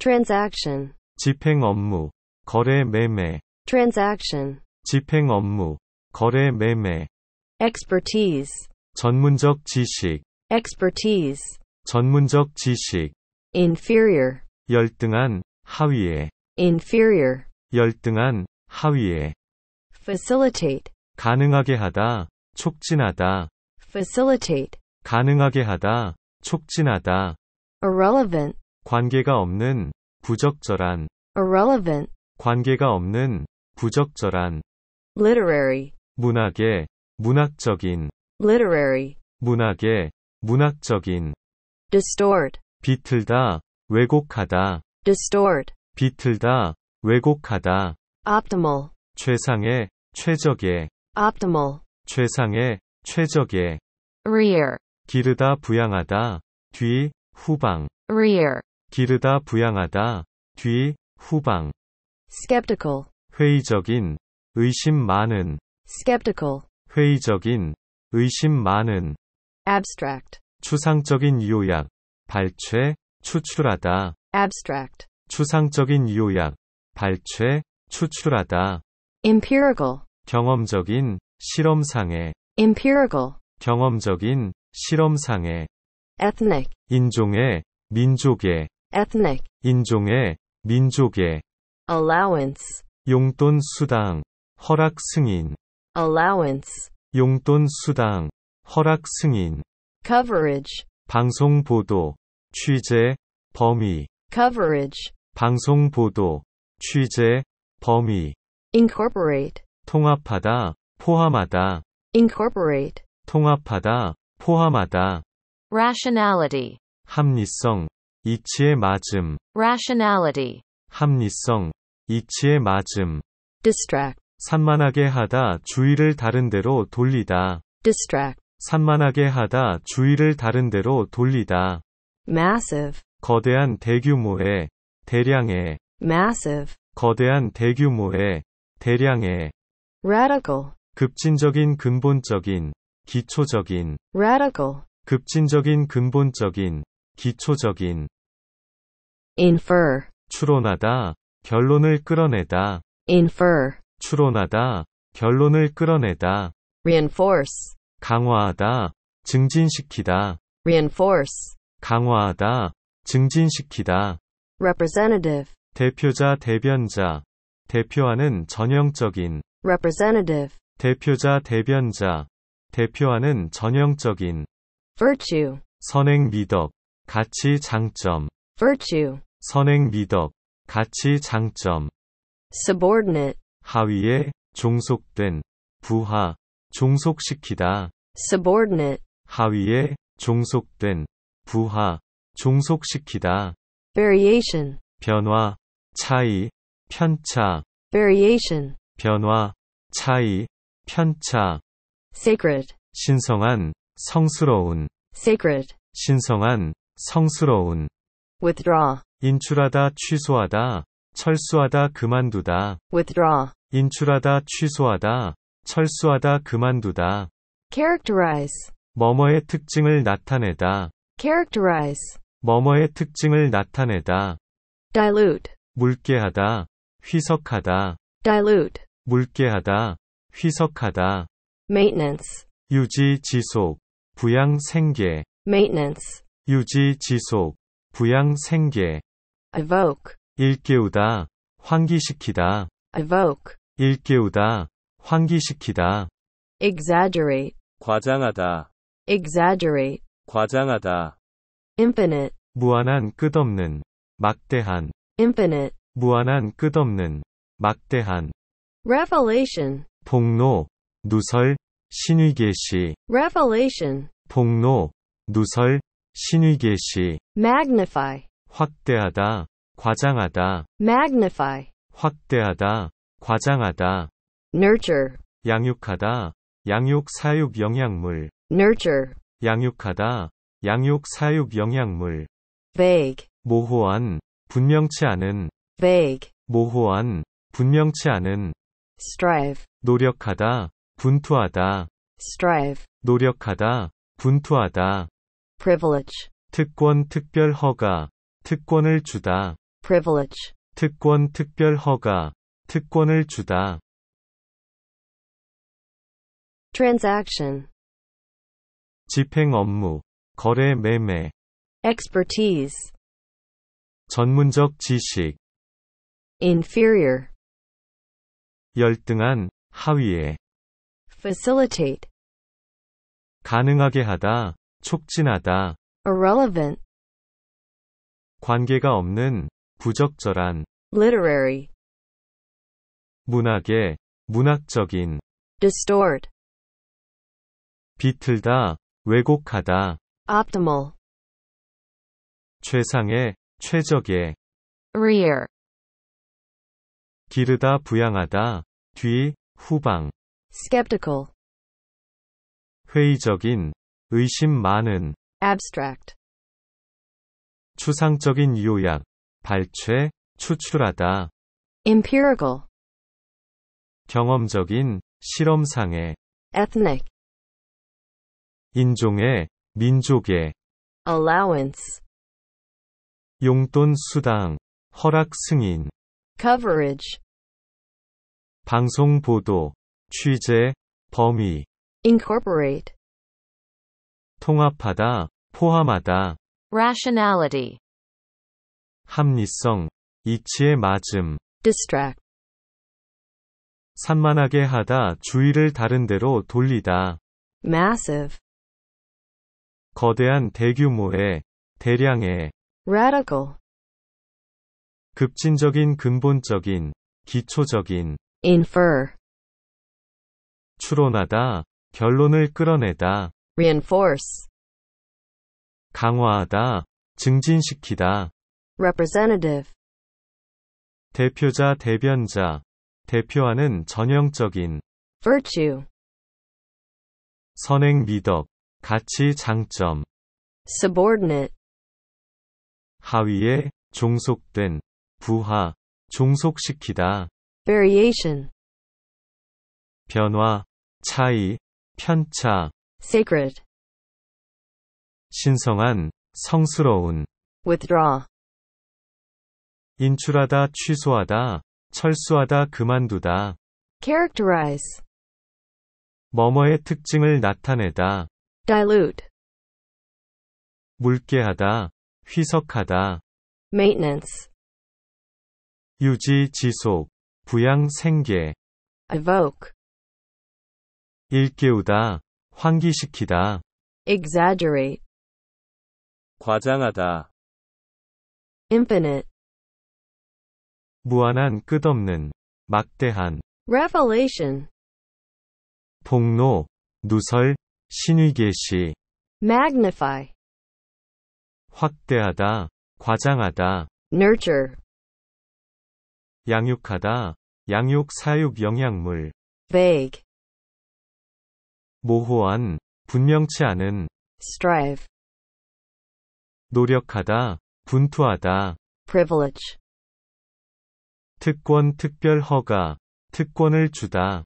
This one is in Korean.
transaction 집행 업무 거래 매매 transaction 집행 업무 거래 매매 expertise 전문적 지식 expertise 전문적 지식 inferior 열등한 하위에 inferior 열등한 하위에 facilitate 가능하게 하다 촉진하다 facilitate 가능하게 하다 촉진하다 irrelevant 관계가 없는 부적절한 irrelevant 관계가 없는 부적절한 literary 문학의 문학적인 literary 문학의 문학적인 distort 비틀다 왜곡하다 distort 비틀다 왜곡하다 optimal 최상의 최적의 optimal 최상의 최적의 rear 기르다 부양하다 뒤 후방 rear 기르다 부양하다 뒤 후방 skeptical 회의적인 의심 많은 skeptical 회의적인 의심 많은 abstract 추상적인 요약 발췌 추출하다 abstract 추상적인 요약 발췌 추출하다 empirical 경험적인 실험상의 empirical 경험적인 실험상의 ethnic 인종의 민족의 ethnic 인종의 민족의 allowance 용돈 수당 허락 승인 allowance 용돈 수당 허락 승인 coverage 방송 보도 취재 범위 coverage 방송 보도 취재 범위 incorporate 통합하다 포함하다 incorporate 통합하다 포함하다 rationality 합리성 이치에 맞음 rationality 합리성 이치에 맞음 distract 산만하게 하다 주의를 다른 데로 돌리다 distract 산만하게 하다 주의를 다른 데로 돌리다 massive 거대한 대규모의 대량의 massive 거대한 대규모의 대량의 radical 급진적인 근본적인 기초적인 radical 급진적인 근본적인 기초적인 infer 추론하다 결론을 끌어내다 infer 추론하다 결론을 끌어내다 reinforce 강화하다 증진시키다 reinforce 강화하다 증진시키다 representative 대표자 대변자 대표하는 전형적인 representative 대표자 대변자 대표하는 전형적인 virtue 선행 미덕 가치 장점 virtue 선행 미덕 가치 장점 subordinate 하위에 종속된 부하 종속시키다 subordinate 하위에 종속된 부하 종속시키다 variation 변화 차이 편차 variation 변화 차이 편차 sacred 신성한 성스러운 sacred 신성한 성스러운 withdraw 인출하다 취소하다 철수하다 그만두다 withdraw 인출하다 취소하다 철수하다 그만두다 characterize 뭐뭐의 특징을 나타내다 characterize 뭐뭐의 특징을 나타내다 dilute 묽게 하다 휘석하다 dilute 묽게 하다 휘석하다 maintenance 유지 지속 부양 생계 maintenance 유지 지속, 부양 생계. evoke 일깨우다, 환기시키다. evoke 일깨우다, 환기시키다. exaggerate 과장하다. exaggerate 과장하다. infinite 무한한 끝없는, 막대한. infinite 무한한 끝없는, 막대한. revelation 폭로, 누설, 신위계시. revelation 폭로, 누설, 신의계시 magnify 확대하다 과장하다 magnify 확대하다 과장하다 nurture 양육하다 양육 사육 영양물 nurture 양육하다 양육 사육 영양물 vague 모호한 분명치 않은 vague 모호한 분명치 않은 strive 노력하다 분투하다 strive 노력하다 분투하다 privilege 특권 특별 허가 특권을 주다 privilege 특권 특별 허가 특권을 주다 transaction 집행 업무 거래 매매 expertise 전문적 지식 inferior 열등한 하위에 facilitate 가능하게 하다 촉진하다. irrelevant 관계가 없는, 부적절한, literary 문학의, 문학적인, distort 비틀다, 왜곡하다, optimal 최상의, 최적의, rear 기르다 부양하다, 뒤, 후방, skeptical 회의적인, 의심 많은 abstract 추상적인 요약 발췌 추출하다 empirical 경험적인 실험상의 ethnic 인종의 민족의 allowance 용돈 수당 허락 승인 coverage 방송 보도 취재 범위 incorporate 통합하다, 포함하다. rationality 합리성, 이치에 맞음. distract 산만하게 하다, 주의를 다른 데로 돌리다. massive 거대한 대규모의, 대량의. radical 급진적인 근본적인, 기초적인. infer 추론하다, 결론을 끌어내다. reinforce 강화하다, 증진시키다. representative 대표자, 대변자. 대표하는 전형적인 virtue 선행 미덕, 가치 장점. subordinate 하위에 종속된 부하, 종속시키다. variation 변화, 차이, 편차. sacred 신성한, 성스러운 withdraw 인출하다, 취소하다, 철수하다, 그만두다 characterize 뭐뭐의 특징을 나타내다 dilute 물게하다, 희석하다 maintenance 유지, 지속, 부양, 생계 evoke 일깨우다, 환기시키다. exaggerate, 과장하다, infinite, 무한한 끝없는, 막대한, revelation, 폭로, 누설, 신위계시, magnify, 확대하다, 과장하다, nurture, 양육하다, 양육 사육 영양물, vague, 모호한, 분명치 않은 strive 노력하다, 분투하다 privilege 특권 특별 허가, 특권을 주다